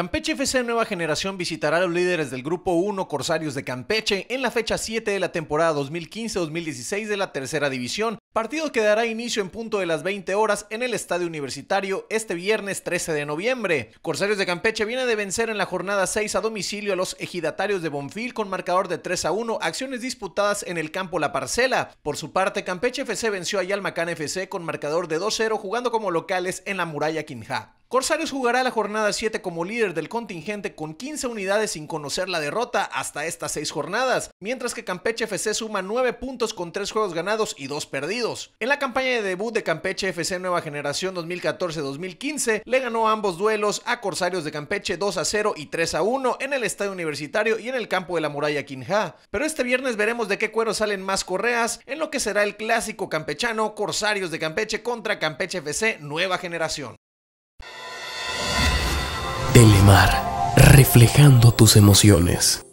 Campeche FC Nueva Generación visitará a los líderes del Grupo 1 Corsarios de Campeche en la fecha 7 de la temporada 2015-2016 de la Tercera División, partido que dará inicio en punto de las 20 horas en el Estadio Universitario este viernes 13 de noviembre. Corsarios de Campeche viene de vencer en la jornada 6 a domicilio a los ejidatarios de Bonfil con marcador de 3 a 1, acciones disputadas en el campo La Parcela. Por su parte, Campeche FC venció a Yalmacán FC con marcador de 2-0 jugando como locales en la Muralla Quinjá. Corsarios jugará la jornada 7 como líder del contingente con 15 unidades sin conocer la derrota hasta estas 6 jornadas, mientras que Campeche FC suma 9 puntos con 3 juegos ganados y 2 perdidos. En la campaña de debut de Campeche FC Nueva Generación 2014-2015, le ganó ambos duelos a Corsarios de Campeche 2 a 0 y 3 a 1 en el Estadio Universitario y en el campo de la Muralla Quinjá. Pero este viernes veremos de qué cuero salen más correas en lo que será el clásico campechano Corsarios de Campeche contra Campeche FC Nueva Generación. Telemar, reflejando tus emociones.